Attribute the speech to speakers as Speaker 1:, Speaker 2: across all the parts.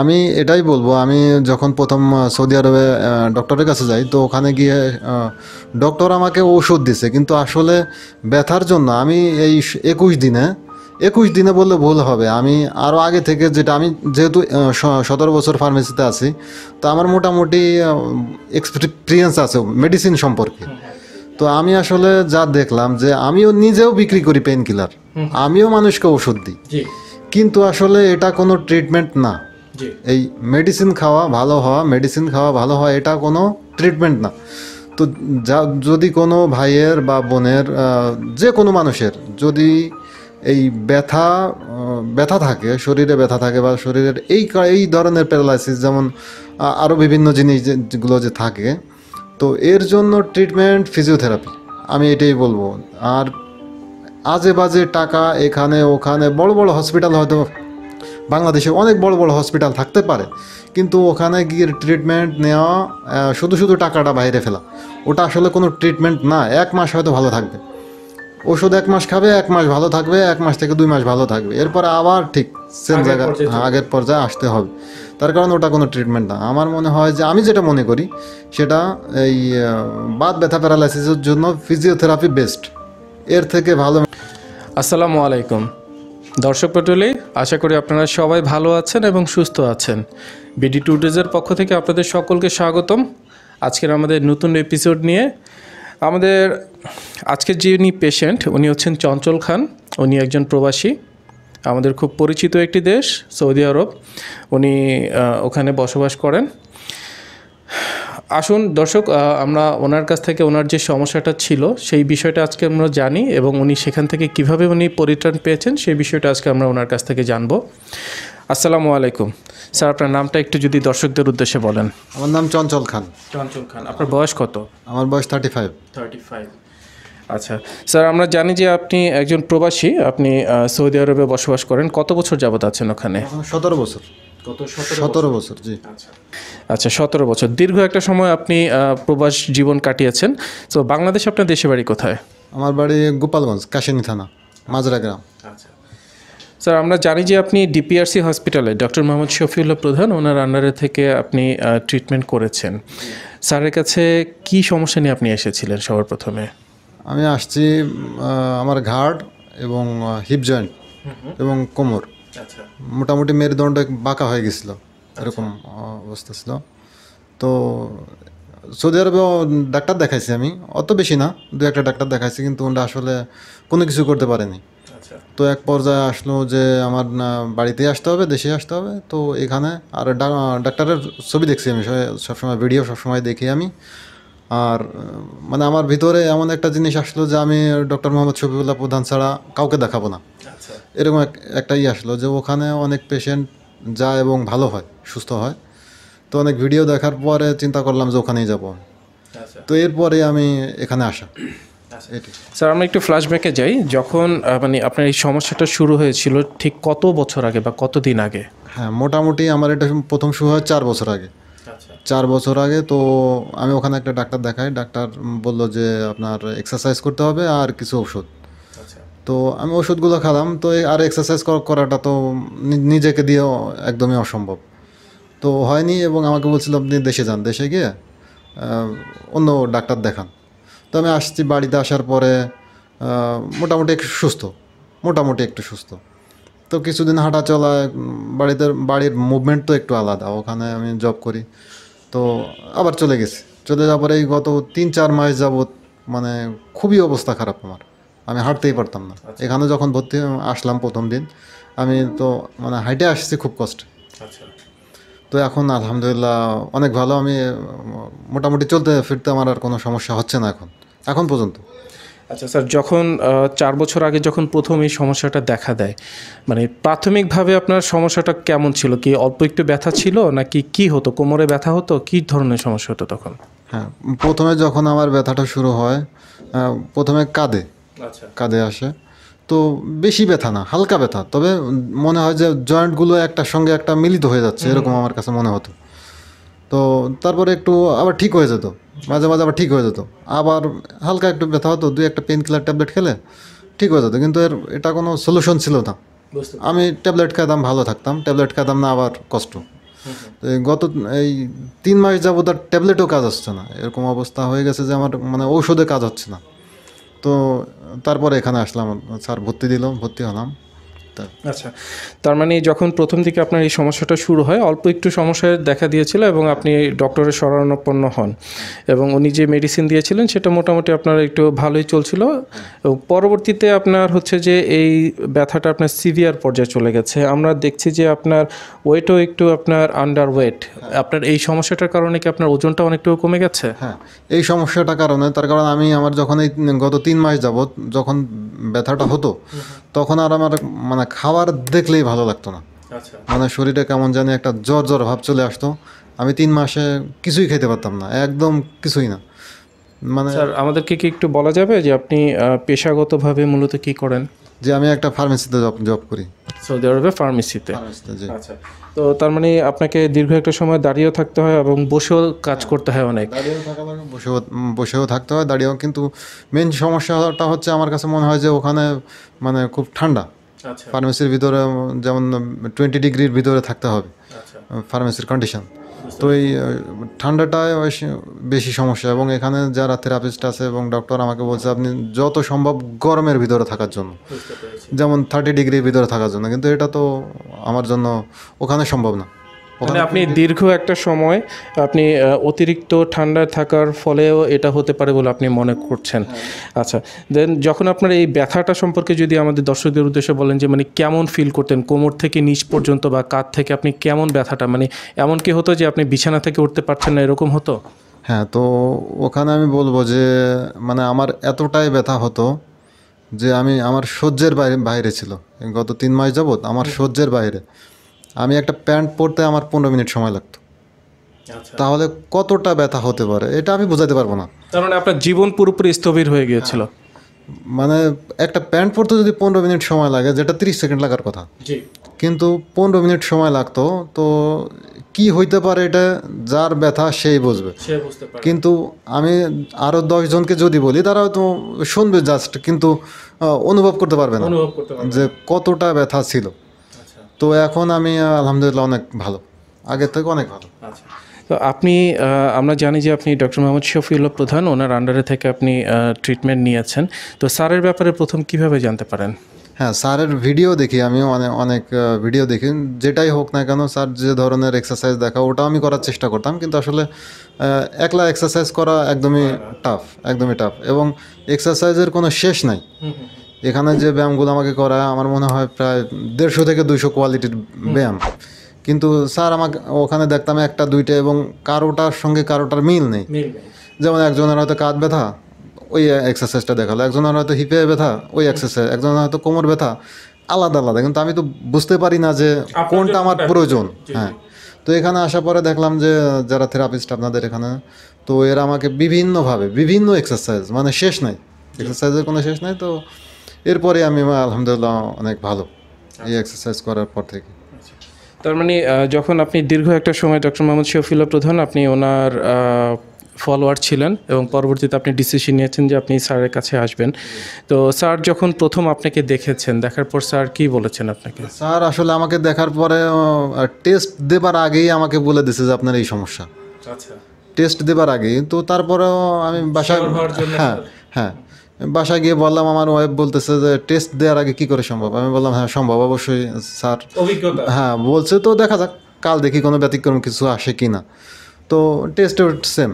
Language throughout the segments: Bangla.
Speaker 1: আমি এটাই বলবো আমি যখন প্রথম সৌদি আরবে ডক্টরের কাছে যাই তো ওখানে গিয়ে ডক্টর আমাকে ওষুধ দিছে কিন্তু আসলে ব্যথার জন্য আমি এই একুশ দিনে একুশ দিনে বললে ভুল হবে আমি আরও আগে থেকে যেটা আমি যেহেতু সতেরো বছর ফার্মেসিতে আছি তো আমার মোটামুটি এক্সপিরিয়েন্স আছে মেডিসিন সম্পর্কে তো আমি আসলে যা দেখলাম যে আমিও নিজেও বিক্রি করি পেন কিলার আমিও মানুষকে ওষুধ দিই কিন্তু আসলে এটা কোনো ট্রিটমেন্ট না এই মেডিসিন খাওয়া ভালো হওয়া মেডিসিন খাওয়া ভালো হওয়া এটা কোনো ট্রিটমেন্ট না তো যা যদি কোনো ভাইয়ের বা বোনের যে কোনো মানুষের যদি এই ব্যথা ব্যথা থাকে শরীরে ব্যথা থাকে বা শরীরের এই এই ধরনের প্যারালাইসিস যেমন আরও বিভিন্ন জিনিসগুলো যে থাকে তো এর জন্য ট্রিটমেন্ট ফিজিওথেরাপি আমি এটাই বলবো আর আজে বাজে টাকা এখানে ওখানে বড় বড় হসপিটাল হয়তো বাংলাদেশে অনেক বড় বড় হসপিটাল থাকতে পারে কিন্তু ওখানে গিয়ে ট্রিটমেন্ট নেওয়া শুধু শুধু টাকাটা বাইরে ফেলা ওটা আসলে কোনো ট্রিটমেন্ট না এক মাস হয়তো ভালো থাকবে ওষুধ এক মাস খাবে এক মাস ভালো থাকবে এক মাস থেকে দুই মাস ভালো থাকবে এরপর আবার ঠিক সেম জায়গা হ্যাঁ, আগের পর্যায়ে আসতে হবে তার কারণ ওটা কোনো ট্রিটমেন্ট না আমার মনে হয় যে আমি যেটা মনে করি সেটা এই বাদ ব্যথা প্যারালাইসিসের জন্য ফিজিওথেরাপি বেস্ট এর থেকে ভালো
Speaker 2: আসসালামু আলাইকুম দর্শক পটলে আশা করি আপনারা সবাই ভালো আছেন এবং সুস্থ আছেন বিডি টু ডেজের পক্ষ থেকে আপনাদের সকলকে স্বাগতম আজকের আমাদের নতুন এপিসোড নিয়ে আমাদের আজকের যিনি পেশেন্ট উনি হচ্ছেন চঞ্চল খান উনি একজন প্রবাসী আমাদের খুব পরিচিত একটি দেশ সৌদি আরব উনি ওখানে বসবাস করেন আসুন দর্শক আমরা ওনার কাছ থেকে ওনার যে সমস্যাটা ছিল সেই বিষয়টা আজকে আমরা জানি এবং উনি সেখান থেকে কিভাবে উনি পরিত্রাণ পেয়েছেন সেই বিষয়টা আজকে আমরা ওনার কাছ থেকে জানবো আসসালামু আলাইকুম স্যার আপনার নামটা একটু যদি দর্শকদের উদ্দেশ্যে বলেন আমার নাম চঞ্চল খান চঞ্চল খান আপনার বয়স কত আমার বয়স থার্টি ফাইভ থার্টি ফাইভ আচ্ছা স্যার আমরা জানি যে আপনি একজন প্রবাসী আপনি সৌদি আরবে বসবাস করেন কত বছর যাবত আছেন ওখানে সতেরো বছর গত সতেরো বছর জি আচ্ছা আচ্ছা সতেরো বছর দীর্ঘ একটা সময় আপনি প্রবাস জীবন কাটিয়েছেন তো বাংলাদেশ আপনার দেশে বাড়ি কোথায় আমার বাড়ি গোপালগঞ্জ কাশিনী থানা মাজরা গ্রাম আচ্ছা স্যার আমরা জানি যে আপনি ডিপিআরসি হসপিটালে ডক্টর মোহাম্মদ শফিউল্লাহ প্রধান ওনার আন্ডারে থেকে আপনি ট্রিটমেন্ট করেছেন স্যারের কাছে কি সমস্যা নিয়ে আপনি এসেছিলেন সবার প্রথমে আমি আসছি আমার ঘাড়
Speaker 1: এবং হিপ জয়েন্ট এবং কোমর আচ্ছা। মোটামুটি মেরুদণ্ড বাঁকা হয়ে গেছিলো এরকম অবস্থা ছিল তো সৌদি আরবেও ডাক্তার দেখাইছি আমি অত বেশি না দু একটা ডাক্তার দেখাইছি কিন্তু ওনারা আসলে কোনো কিছু করতে পারেনি আচ্ছা। তো এক পর্যায়ে আসলো যে আমার বাড়িতেই আসতে হবে দেশে আসতে হবে তো এখানে আর ডাক্তারের ছবি দেখছি আমি সবসময় ভিডিও সবসময় দেখি আমি আর মানে আমার ভিতরে এমন একটা জিনিস আসলো যে আমি ডক্টর মোহাম্মদ শফিউল্লাহ প্রধান ছাড়া কাউকে দেখাবো না এরকম এক একটাই আসলো যে ওখানে অনেক পেশেন্ট যায় এবং ভালো হয় সুস্থ হয় তো অনেক ভিডিও দেখার পরে চিন্তা করলাম যে ওখানেই যাব আচ্ছা। তো এরপরে আমি এখানে আসা আচ্ছা।
Speaker 2: স্যার আমরা একটু ফ্ল্যাশব্যাকে যাই যখন মানে আপনার এই সমস্যাটা শুরু হয়েছিল ঠিক কত বছর আগে বা কত দিন আগে হ্যাঁ মোটামুটি
Speaker 1: আমার এটা প্রথম শুরু হয় চার বছর আগে আচ্ছা। চার বছর আগে তো আমি ওখানে একটা ডাক্তার দেখাই ডাক্তার বলল যে আপনার এক্সারসাইজ করতে হবে আর কিছু ওষুধ তো আমি ওষুধগুলো খেলাম তো আর এক্সারসাইজ করাটা তো নিজেকে দিয়েও একদমই অসম্ভব তো হয়নি এবং আমাকে বলছিল আপনি দেশে যান দেশে গিয়ে অন্য ডাক্তার দেখান তো আমি আসছি বাড়িতে আসার পরে মোটামুটি একটু সুস্থ মোটামুটি একটু সুস্থ তো কিছুদিন হাঁটা চলা বাড়িতে বাড়ির মুভমেন্ট তো একটু আলাদা ওখানে আমি জব করি তো আবার চলে গেছি চলে যাওয়ার পরে গত তিন চার মাস যাবৎ মানে খুবই অবস্থা খারাপ আমার আমি হাঁটতেই পারতাম না আচ্ছা। এখানে যখন ভর্তি আসলাম প্রথম দিন আমি তো মানে হাইটে আসছি খুব কষ্ট আচ্ছা। তো এখন আলহামদুলিল্লাহ অনেক ভালো আমি মোটামুটি চলতে ফিরতে আমার
Speaker 2: আর কোনো সমস্যা হচ্ছে না এখন এখন পর্যন্ত আচ্ছা স্যার যখন চার বছর আগে যখন প্রথম এই সমস্যাটা দেখা দেয় মানে প্রাথমিকভাবে আপনার সমস্যাটা কেমন ছিল কি অল্প একটু ব্যথা ছিল নাকি কি হতো কোমরে ব্যথা হতো কি ধরনের সমস্যা হতো তখন হ্যাঁ প্রথমে যখন আমার ব্যথাটা শুরু হয় প্রথমে কাঁদে আচ্ছা। কাঁধে আসে
Speaker 1: তো বেশি ব্যথা না হালকা ব্যথা তবে মনে হয় যে জয়েন্টগুলো একটা সঙ্গে একটা মিলিত হয়ে যাচ্ছে এরকম আমার কাছে মনে হতো তো তারপরে একটু আবার ঠিক হয়ে যেত মাঝে মাঝে আবার ঠিক হয়ে যেত আবার হালকা একটু ব্যথা হতো দুই একটা পেন কিলার ট্যাবলেট খেলে ঠিক হয়ে যেত কিন্তু এর এটা কোনো সলিউশন ছিল না আমি ট্যাবলেট খেতাম ভালো থাকতাম ট্যাবলেট খেতাম না আবার কষ্ট গত এই তিন মাস যাবত আর ট্যাবলেটও কাজ আসছে না এরকম অবস্থা হয়ে গেছে যে আমার মানে ঔষধে কাজ হচ্ছে না তো তারপরে এখানে আসলাম স্যার
Speaker 2: ভর্তি দিলাম ভর্তি হলাম আচ্ছা তার মানে যখন প্রথম থেকে আপনার এই সমস্যাটা শুরু হয় অল্প একটু সমস্যায় দেখা দিয়েছিল এবং আপনি ডক্টরের শরণাপন্ন হন এবং উনি যে মেডিসিন দিয়েছিলেন সেটা মোটামুটি আপনার একটু ভালোই চলছিল এবং পরবর্তীতে আপনার হচ্ছে যে এই ব্যথাটা আপনার সিভিয়ার পর্যায়ে চলে গেছে আমরা দেখছি যে আপনার ওয়েটও একটু আপনার আন্ডার ওয়েট আপনার এই সমস্যাটার কারণে কি আপনার ওজনটা অনেকটুকু কমে গেছে হ্যাঁ এই সমস্যাটার কারণে তার কারণ আমি আমার যখন এই গত তিন মাস যাবত যখন ব্যথাটা হতো
Speaker 1: তখন আর আমার মানে মানে খাবার দেখলেই ভালো লাগতো না আচ্ছা। মানে শরীরে কেমন জানি একটা জ্বর জ্বর ভাব চলে আসতো আমি তিন মাসে কিছুই খেতে পারতাম না একদম কিছুই না
Speaker 2: মানে স্যার আমাদেরকে কি একটু বলা যাবে যে আপনি পেশাগতভাবে মূলত কি করেন যে আমি একটা ফার্মেসিতে জব জব করি সৌদি আরবে ফার্মেসিতে আচ্ছা তো তার মানে আপনাকে দীর্ঘ একটা সময় দাঁড়িয়েও থাকতে হয় এবং বসেও কাজ করতে হয় অনেক মানে বসেও
Speaker 1: বসেও থাকতে হয় দাঁড়িয়েও কিন্তু মেন সমস্যাটা হচ্ছে আমার কাছে মনে হয় যে ওখানে মানে খুব ঠান্ডা ফার্মেসির আচ্ছা। ভিতরে যেমন টোয়েন্টি ডিগ্রির ভিতরে থাকতে হবে ফার্মেসির আচ্ছা। কন্ডিশন তো এই ঠান্ডাটায় বেশি সমস্যা এবং এখানে যারা থেরাপিস্ট আছে এবং ডক্টর আমাকে বলছে আপনি যত সম্ভব গরমের ভিতরে থাকার জন্য যেমন থার্টি ডিগ্রির ভিতরে থাকার জন্য কিন্তু এটা তো আমার জন্য ওখানে সম্ভব না
Speaker 2: মানে আপনি দীর্ঘ একটা সময় আপনি অতিরিক্ত ঠান্ডায় থাকার ফলেও এটা হতে পারে বলে আপনি মনে করছেন হ্যাঁ। আচ্ছা দেন যখন আপনার এই ব্যথাটা সম্পর্কে যদি আমাদের দর্শকদের উদ্দেশ্যে বলেন যে মানে কেমন ফিল করতেন কোমর থেকে নিচ পর্যন্ত বা কাত থেকে আপনি কেমন ব্যথাটা মানে এমন কি হতো যে আপনি বিছানা থেকে উঠতে পারছেন না এরকম হতো
Speaker 1: হ্যাঁ তো ওখানে আমি বলবো যে মানে আমার এতটাই ব্যথা হতো যে আমি আমার সহ্যের বাইরে বাইরে ছিল গত তিন মাস যাবৎ আমার সহ্যের বাইরে আমি একটা প্যান্ট পরতে আমার পনেরো মিনিট সময় লাগতো আচ্ছা। তাহলে কতটা ব্যথা হতে পারে এটা আমি বোঝাতে পারবো
Speaker 2: না কারণ মানে আপনার জীবন পুরোপুরি স্থবির হয়ে গিয়েছিল হ্যাঁ।
Speaker 1: মানে একটা প্যান্ট পরতে যদি পনেরো মিনিট সময় লাগে যেটা তিরিশ সেকেন্ড লাগার কথা কিন্তু পনেরো মিনিট সময় লাগতো তো কি হইতে পারে এটা যার ব্যথা সেই বুঝবে কিন্তু আমি আরও জনকে যদি বলি তারা হয়তো শুনবে জাস্ট কিন্তু অনুভব করতে পারবে না যে কতটা ব্যথা ছিল তো এখন আমি আলহামদুলিল্লাহ অনেক ভালো আগের থেকে অনেক ভালো
Speaker 2: আচ্ছা তো আপনি আমরা জানি যে আপনি ডক্টর মোহাম্মদ শফিউল্লাহ প্রধান ওনার আন্ডারে থেকে আপনি ট্রিটমেন্ট নিয়েছেন তো স্যারের ব্যাপারে প্রথম কিভাবে জানতে পারেন
Speaker 1: হ্যাঁ স্যারের ভিডিও দেখি আমি মানে অনেক অনেক ভিডিও দেখি যেটাই হোক না কেন স্যার যে ধরনের এক্সারসাইজ দেখা ওটা আমি করার চেষ্টা করতাম কিন্তু আসলে একলা এক্সারসাইজ করা একদমই টাফ একদমই টাফ এবং এক্সারসাইজের কোনো শেষ নাই এখানে যে ব্যায়ামগুলো আমাকে করা আমার মনে হয় প্রায় দেড়শো থেকে দুইশো কোয়ালিটির ব্যায়াম কিন্তু স্যার আমাকে ওখানে দেখতাম একটা দুইটা এবং কারোটার সঙ্গে কারোটার মিল নেই যেমন একজনের হয়তো কাঁধ ব্যথা ওই এক্সারসাইজটা দেখালো একজনের হয়তো হিপে ব্যথা ওই এক্সারসাইজ একজনের হয়তো কোমর ব্যথা আলাদা আলাদা কিন্তু আমি তো বুঝতে পারি না যে কোনটা আমার প্রয়োজন হ্যাঁ তো এখানে আসার পরে দেখলাম যে যারা থেরাপিস্ট আপনাদের এখানে তো এরা আমাকে বিভিন্নভাবে বিভিন্ন এক্সারসাইজ মানে শেষ নাই এক্সারসাইজের কোনো শেষ নাই তো এরপরে আমি আলহামদুলিল্লাহ অনেক ভালো এই এক্সারসাইজ করার পর থেকে
Speaker 2: তার মানে যখন আপনি দীর্ঘ একটা সময় ডক্টর মোহাম্মদ শফিলা প্রধান আপনি ওনার ফলোয়ার ছিলেন এবং পরবর্তীতে আপনি ডিসিশন নিয়েছেন যে আপনি স্যারের কাছে আসবেন তো স্যার যখন প্রথম আপনাকে দেখেছেন দেখার পর স্যার কি বলেছেন আপনাকে
Speaker 1: স্যার আসলে আমাকে দেখার পরে টেস্ট দেবার আগেই আমাকে বলে দিছে যে আপনার এই সমস্যা আচ্ছা টেস্ট দেবার আগেই তো তারপরেও আমি বাসায় হ্যাঁ হ্যাঁ বাসায় গিয়ে বললাম আমার ওয়াইফ বলতেছে যে টেস্ট দেওয়ার আগে কি করে সম্ভব আমি বললাম হ্যাঁ সম্ভব অবশ্যই স্যার হ্যাঁ বলছে তো দেখা যাক কাল দেখি কোনো ব্যতিক্রম কিছু আসে কি না
Speaker 2: তো টেস্ট সেম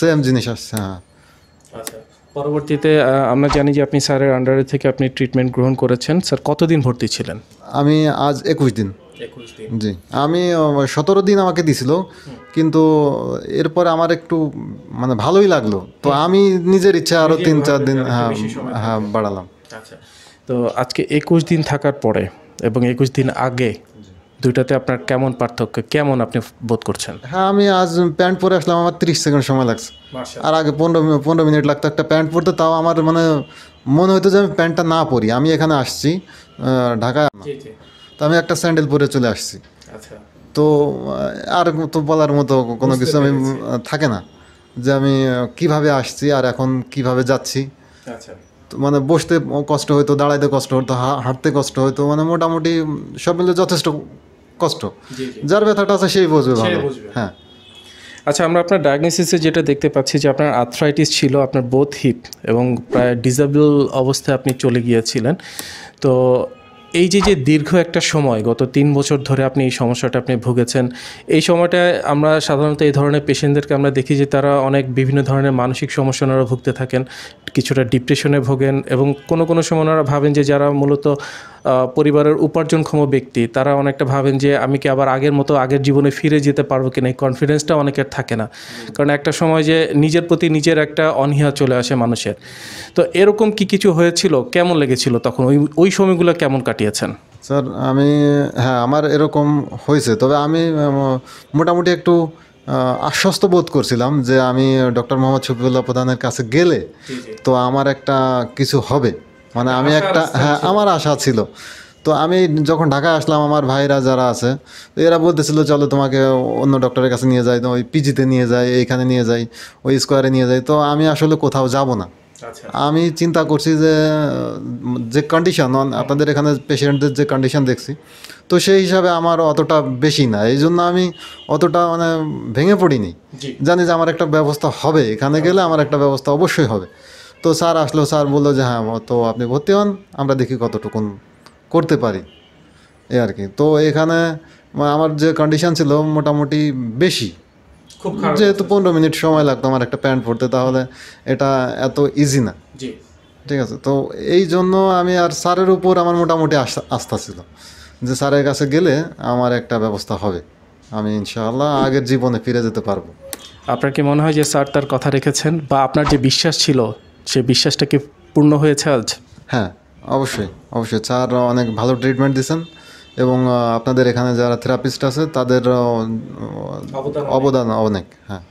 Speaker 2: সেম জিনিস আসছে হ্যাঁ আচ্ছা, পরবর্তীতে আমরা জানি যে আপনি স্যারের আন্ডারে থেকে আপনি ট্রিটমেন্ট গ্রহণ করেছেন স্যার কতদিন ভর্তি ছিলেন আমি আজ একুশ দিন জি আমি
Speaker 1: সতেরো দিন আমাকে দিছিল কিন্তু এরপর আমার একটু মানে ভালোই লাগলো
Speaker 2: তো আমি নিজের ইচ্ছা আরও তিন চার দিন হ্যাঁ হ্যাঁ বাড়ালাম আচ্ছা তো আজকে একুশ দিন থাকার পরে এবং একুশ দিন আগে দুইটাতে আপনার কেমন পার্থক্য কেমন আপনি বোধ করছেন হ্যাঁ আমি
Speaker 1: আজ প্যান্ট পরে আসলাম আমার তিরিশ
Speaker 2: সেকেন্ড সময় লাগছে আর
Speaker 1: আগে পনেরো পনেরো মিনিট লাগতো একটা প্যান্ট পরতে তাও আমার মানে মনে হতো যে আমি প্যান্টটা না পরি আমি এখানে আসছি ঢাকায় তো আমি একটা স্যান্ডেল পরে চলে আসছি আচ্ছা। তো আর তো বলার মতো কোনো কিছু আমি থাকে না যে আমি কিভাবে আসছি আর এখন কিভাবে যাচ্ছি আচ্ছা। মানে বসতে কষ্ট হইতো দাঁড়াইতে কষ্ট হতো হাঁটতে কষ্ট হইতো মানে মোটামুটি সব মিলে যথেষ্ট কষ্ট যার ব্যথাটা আছে সেই বুঝবে ভালো
Speaker 2: হ্যাঁ আচ্ছা আমরা আপনার ডায়াগনোসিসে যেটা দেখতে পাচ্ছি যে আপনার আর্থরাইটিস ছিল আপনার বোথ হিপ এবং প্রায় ডিজেবল অবস্থায় আপনি চলে গিয়েছিলেন তো এই যে যে দীর্ঘ একটা সময় গত তিন বছর ধরে আপনি এই সমস্যাটা আপনি ভুগেছেন এই সময়টা আমরা সাধারণত এই ধরনের পেশেন্টদেরকে আমরা দেখি যে তারা অনেক বিভিন্ন ধরনের মানসিক সমস্যা ওনারা ভুগতে থাকেন কিছুটা ডিপ্রেশনে ভোগেন এবং কোনো কোনো সময় ওনারা ভাবেন যে যারা মূলত পরিবারের উপার্জনক্ষম ব্যক্তি তারা অনেকটা ভাবেন যে আমি কি আবার আগের মতো আগের জীবনে ফিরে যেতে পারবো কিনা এই কনফিডেন্সটা অনেকের থাকে না কারণ একটা সময় যে নিজের প্রতি নিজের একটা অনীহা চলে আসে মানুষের তো এরকম কি কিছু হয়েছিল কেমন লেগেছিল তখন ওই ওই সময়গুলো কেমন কাটিয়েছেন
Speaker 1: স্যার আমি হ্যাঁ আমার এরকম হয়েছে তবে আমি মোটামুটি একটু আশ্বস্ত বোধ করছিলাম যে আমি ডক্টর মোহাম্মদ শফিউল্লাহ প্রধানের কাছে গেলে তো আমার একটা কিছু হবে মানে আমি একটা হ্যাঁ আমার আশা ছিল তো আমি যখন ঢাকায় আসলাম আমার ভাইরা যারা আছে এরা বলতেছিল চলো তোমাকে অন্য ডক্টরের কাছে নিয়ে যাই ওই পিজিতে নিয়ে যাই এইখানে নিয়ে যাই ওই স্কোয়ারে নিয়ে যাই তো আমি আসলে কোথাও যাব না আচ্ছা। আমি চিন্তা করছি যে যে কন্ডিশন আপনাদের এখানে পেশেন্টদের যে কন্ডিশন দেখছি তো সেই হিসাবে আমার অতটা বেশি না এই জন্য আমি অতটা মানে ভেঙে পড়িনি জানি যে আমার একটা ব্যবস্থা হবে এখানে গেলে আমার একটা ব্যবস্থা অবশ্যই হবে তো স্যার আসলো স্যার বললো যে হ্যাঁ তো আপনি ভর্তি হন আমরা দেখি কতটুকুন করতে পারি এ আর কি তো এখানে আমার যে কন্ডিশন ছিল মোটামুটি বেশি যেহেতু পনেরো মিনিট সময় লাগতো আমার একটা প্যান্ট পরতে তাহলে এটা এত ইজি না ঠিক আছে তো এই জন্য আমি আর স্যারের উপর আমার মোটামুটি আস্থা ছিল যে স্যারের কাছে গেলে আমার একটা ব্যবস্থা হবে
Speaker 2: আমি ইনশাআল্লাহ আগের জীবনে ফিরে যেতে পারবো আপনার কি মনে হয় যে স্যার তার কথা রেখেছেন বা আপনার যে বিশ্বাস ছিল সে বিশ্বাসটা কি পূর্ণ হয়েছে আজ হ্যাঁ অবশ্যই
Speaker 1: অবশ্যই স্যার অনেক ভালো ট্রিটমেন্ট দিয়েছেন এবং আপনাদের এখানে যারা থেরাপিস্ট আছে তাদের অবদান অনেক
Speaker 2: হ্যাঁ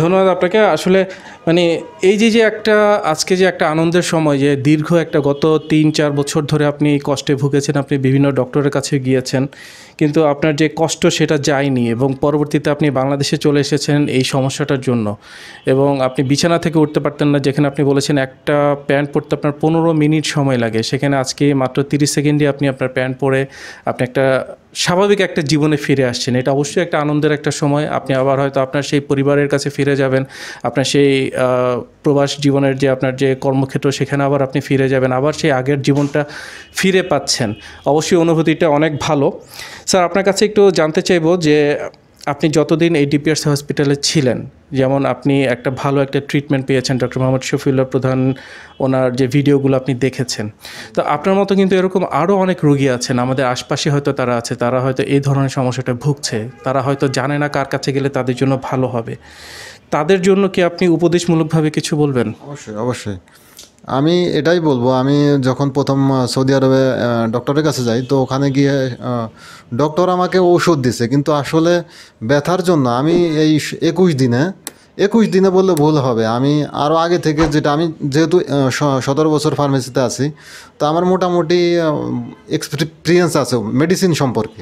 Speaker 2: ধন্যবাদ আপনাকে আসলে মানে এই যে যে একটা আজকে যে একটা আনন্দের সময় যে দীর্ঘ একটা গত তিন চার বছর ধরে আপনি কষ্টে ভুগেছেন আপনি বিভিন্ন ডক্টরের কাছে গিয়েছেন কিন্তু আপনার যে কষ্ট সেটা যায়নি এবং পরবর্তীতে আপনি বাংলাদেশে চলে এসেছেন এই সমস্যাটার জন্য এবং আপনি বিছানা থেকে উঠতে পারতেন না যেখানে আপনি বলেছেন একটা প্যান্ট পরতে আপনার পনেরো মিনিট সময় লাগে সেখানে আজকে মাত্র তিরিশ সেকেন্ডে আপনি আপনার প্যান্ট পরে আপনি একটা স্বাভাবিক একটা জীবনে ফিরে আসছেন এটা অবশ্যই একটা আনন্দের একটা সময় আপনি আবার হয়তো আপনার সেই পরিবারের কাছে ফিরে যাবেন আপনার সেই প্রবাস জীবনের যে আপনার যে কর্মক্ষেত্র সেখানে আবার আপনি ফিরে যাবেন আবার সেই আগের জীবনটা ফিরে পাচ্ছেন অবশ্যই অনুভূতিটা অনেক ভালো স্যার আপনার কাছে একটু জানতে চাইব যে আপনি যতদিন এই ডিপিআরসি হসপিটালে ছিলেন যেমন আপনি একটা ভালো একটা ট্রিটমেন্ট পেয়েছেন ডক্টর মোহাম্মদ শফিউল্লাহ প্রধান ওনার যে ভিডিওগুলো আপনি দেখেছেন তো আপনার মতো কিন্তু এরকম আরও অনেক রুগী আছেন আমাদের আশপাশে হয়তো তারা আছে তারা হয়তো এই ধরনের সমস্যাটা ভুগছে তারা হয়তো জানে না কার কাছে গেলে তাদের জন্য ভালো হবে তাদের জন্য কি আপনি উপদেশমূলকভাবে কিছু বলবেন অবশ্যই অবশ্যই আমি এটাই বলবো আমি যখন প্রথম
Speaker 1: সৌদি আরবে ডক্টরের কাছে যাই তো ওখানে গিয়ে ডক্টর আমাকে ওষুধ দিছে কিন্তু আসলে ব্যথার জন্য আমি এই একুশ দিনে একুশ দিনে বললে ভুল হবে আমি আরও আগে থেকে যেটা আমি যেহেতু সতেরো বছর ফার্মেসিতে আছি তো আমার মোটামুটি এক্সপিরিয়েন্স আছে মেডিসিন সম্পর্কে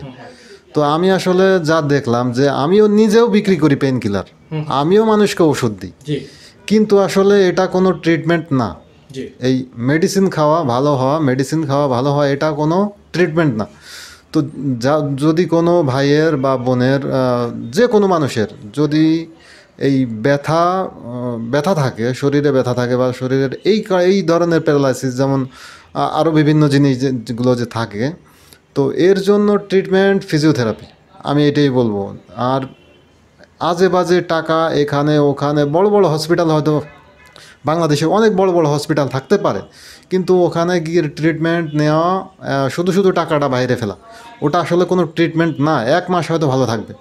Speaker 1: তো আমি আসলে যা দেখলাম যে আমিও নিজেও বিক্রি করি পেন কিলার আমিও মানুষকে ওষুধ দিই কিন্তু আসলে এটা কোনো ট্রিটমেন্ট না এই মেডিসিন খাওয়া ভালো হওয়া মেডিসিন খাওয়া ভালো হওয়া এটা কোনো ট্রিটমেন্ট না তো যা যদি কোনো ভাইয়ের বা বোনের যে কোনো মানুষের যদি এই ব্যথা ব্যথা থাকে শরীরে ব্যথা থাকে বা শরীরের এই এই ধরনের প্যারালাইসিস যেমন আরও বিভিন্ন জিনিস যেগুলো যে থাকে তো এর জন্য ট্রিটমেন্ট ফিজিওথেরাপি আমি এটাই বলবো আর আজে বাজে টাকা এখানে ওখানে বড় বড় হসপিটাল হয়তো বাংলাদেশে অনেক বড় বড় হসপিটাল থাকতে পারে কিন্তু ওখানে গিয়ে ট্রিটমেন্ট নেওয়া শুধু শুধু টাকাটা বাইরে ফেলা ওটা আসলে কোনো ট্রিটমেন্ট না এক মাস হয়তো ভালো থাকবে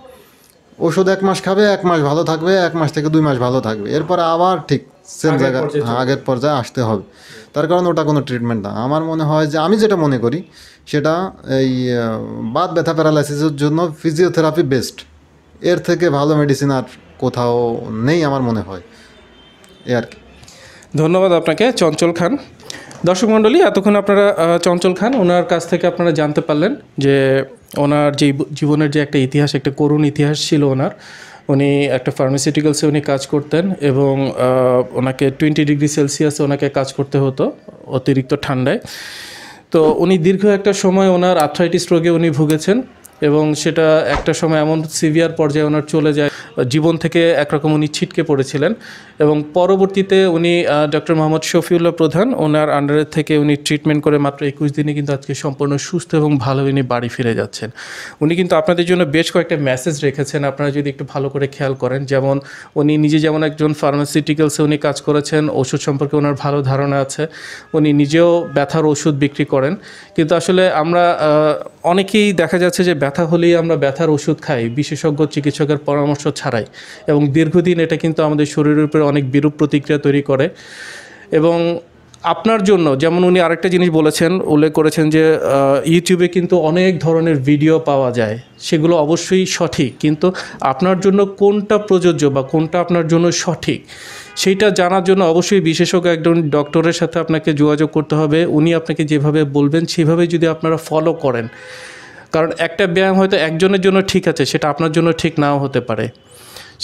Speaker 1: ওষুধ এক মাস খাবে এক মাস ভালো থাকবে এক মাস থেকে দুই মাস ভালো থাকবে এরপরে আবার ঠিক সেম জায়গা আগের পর্যায়ে আসতে হবে তার কারণ ওটা কোনো ট্রিটমেন্ট না আমার মনে হয় যে আমি যেটা মনে করি সেটা এই বাদ ব্যথা প্যারালাইসিসের জন্য ফিজিওথেরাপি বেস্ট এর থেকে ভালো মেডিসিন আর কোথাও নেই আমার মনে হয় এ আর কি
Speaker 2: ধন্যবাদ আপনাকে চঞ্চল খান দর্শক মণ্ডলী এতক্ষণ আপনারা চঞ্চল খান ওনার কাছ থেকে আপনারা জানতে পারলেন যে ওনার যে জীবনের যে একটা ইতিহাস একটা করুণ ইতিহাস ছিল ওনার উনি একটা ফার্মাসিউটিক্যালসে উনি কাজ করতেন এবং ওনাকে টোয়েন্টি ডিগ্রি সেলসিয়াসে ওনাকে কাজ করতে হতো অতিরিক্ত ঠান্ডায় তো উনি দীর্ঘ একটা সময় ওনার আর্থ্রাইটিস রোগে উনি ভুগেছেন এবং সেটা একটা সময় এমন সিভিয়ার পর্যায়ে ওনার চলে যায় জীবন থেকে একরকম উনি ছিটকে পড়েছিলেন এবং পরবর্তীতে উনি ডক্টর মোহাম্মদ শফিউল্লাহ প্রধান ওনার আন্ডারে থেকে উনি ট্রিটমেন্ট করে মাত্র একুশ দিনে কিন্তু আজকে সম্পূর্ণ সুস্থ এবং ভালো উনি বাড়ি ফিরে যাচ্ছেন উনি কিন্তু আপনাদের জন্য বেশ কয়েকটা মেসেজ রেখেছেন আপনারা যদি একটু ভালো করে খেয়াল করেন যেমন উনি নিজে যেমন একজন ফার্মাসিউটিক্যালসে উনি কাজ করেছেন ওষুধ সম্পর্কে ওনার ভালো ধারণা আছে উনি নিজেও ব্যথার ওষুধ বিক্রি করেন কিন্তু আসলে আমরা অনেকেই দেখা যাচ্ছে যে ব্যথা হলেই আমরা ব্যথার ওষুধ খাই বিশেষজ্ঞ চিকিৎসকের পরামর্শ ছাড়াই এবং দীর্ঘদিন এটা কিন্তু আমাদের শরীরের উপরে অনেক বিরূপ প্রতিক্রিয়া তৈরি করে এবং আপনার জন্য যেমন উনি আরেকটা জিনিস বলেছেন উল্লেখ করেছেন যে ইউটিউবে কিন্তু অনেক ধরনের ভিডিও পাওয়া যায় সেগুলো অবশ্যই সঠিক কিন্তু আপনার জন্য কোনটা প্রযোজ্য বা কোনটা আপনার জন্য সঠিক সেইটা জানার জন্য অবশ্যই বিশেষজ্ঞ একজন ডক্টরের সাথে আপনাকে যোগাযোগ করতে হবে উনি আপনাকে যেভাবে বলবেন সেভাবে যদি আপনারা ফলো করেন কারণ একটা ব্যায়াম হয়তো একজনের জন্য ঠিক আছে সেটা আপনার জন্য ঠিক নাও হতে পারে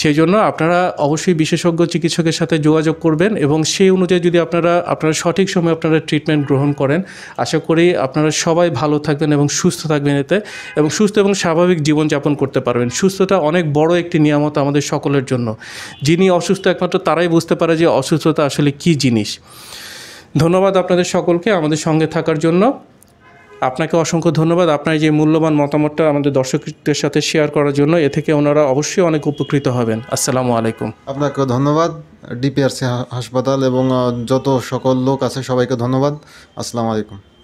Speaker 2: সেই জন্য আপনারা অবশ্যই বিশেষজ্ঞ চিকিৎসকের সাথে যোগাযোগ করবেন এবং সেই অনুযায়ী যদি আপনারা আপনারা সঠিক সময়ে আপনারা ট্রিটমেন্ট গ্রহণ করেন আশা করি আপনারা সবাই ভালো থাকবেন এবং সুস্থ থাকবেন এতে এবং সুস্থ এবং স্বাভাবিক জীবনযাপন করতে পারবেন সুস্থতা অনেক বড় একটি নিয়ামত আমাদের সকলের জন্য যিনি অসুস্থ একমাত্র তারাই বুঝতে পারে যে অসুস্থতা আসলে কি জিনিস ধন্যবাদ আপনাদের সকলকে আমাদের সঙ্গে থাকার জন্য আপনাকে অসংখ্য ধন্যবাদ আপনার যে মূল্যবান মতামতটা আমাদের দর্শকদের সাথে শেয়ার করার জন্য এ থেকে ওনারা অবশ্যই অনেক উপকৃত হবেন আসসালামু আলাইকুম আপনাকে ধন্যবাদ ডিপিআরসি
Speaker 1: হাসপাতাল এবং যত সকল লোক আছে সবাইকে ধন্যবাদ আসসালামু আলাইকুম